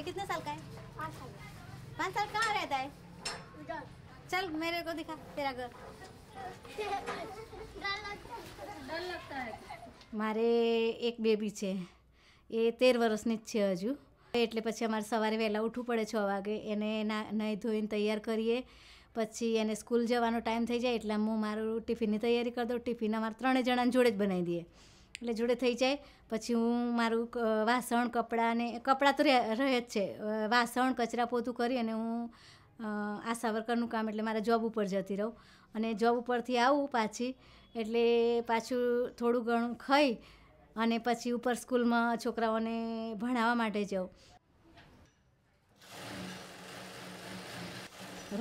ये कितने साल का है पाँच साल पाँच साल कहाँ रहता है चल मेरे को दिखा तेरा घर ડર લાગતા મારે એક બેબી છે એ તેર વર્ષની જ છે હજુ એટલે પછી અમારે સવારે વહેલા ઉઠવું પડે છ વાગે એને નહીં ધોઈને તૈયાર કરીએ પછી એને સ્કૂલ જવાનો ટાઈમ થઈ જાય એટલે હું મારું ટિફિનની તૈયારી કરી દઉં ટિફિન અમારે ત્રણેય જણાને જોડે જ બનાવી દઈએ એટલે જોડે થઈ જાય પછી હું મારું વાસણ કપડાં ને કપડાં તો રહે જ છે વાસણ કચરા પોતું કરી અને હું આશા વર્કરનું કામ એટલે મારા જોબ ઉપર જતી રહું અને જોબ ઉપરથી આવું પાછી એટલે પાછું થોડું ઘણું ખાઈ અને પછી ઉપર સ્કૂલમાં છોકરાઓને ભણાવવા માટે જાઉં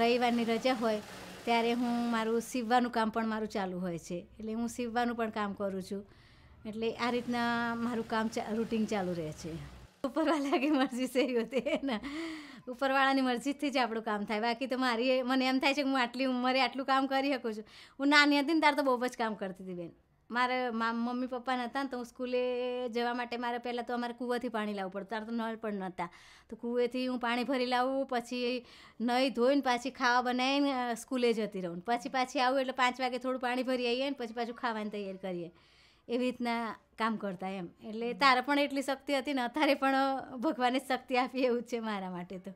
રવિવારની રજા હોય ત્યારે હું મારું સીવવાનું કામ પણ મારું ચાલુ હોય છે એટલે હું સીવવાનું પણ કામ કરું છું એટલે આ રીતના મારું કામ રૂટિન ચાલુ રહે છે ઉપરવાલાની મરજી સહી હોતી ઉપરવાળાની મરજીથી જ આપણું કામ થાય બાકી તો મારી મને એમ થાય છે કે હું આટલી ઉંમરે આટલું કામ કરી શકું છું હું નાની હતી ને ત્યારે તો બહુ જ કામ કરતી હતી બેન મારે મમ્મી પપ્પા નહોતા ને તો હું સ્કૂલે જવા માટે મારે પહેલાં તો અમારે કૂવાથી પાણી લાવવું પડતું ત્યારે તો નળ પણ નહોતા તો કૂવેથી હું પાણી ભરી લાવું પછી નહીં ધોઈને પાછી ખાવા બનાવીને સ્કૂલે જતી રહું પછી પાછી આવું એટલે પાંચ વાગે થોડું પાણી ભરી આવીએ ને પછી પાછું ખાવાની તૈયારી કરીએ એવી રીતના કામ કરતા એમ એટલે તારા પણ એટલી શક્તિ હતી ને અત્યારે પણ ભગવાને શક્તિ આપી એવું છે મારા માટે તો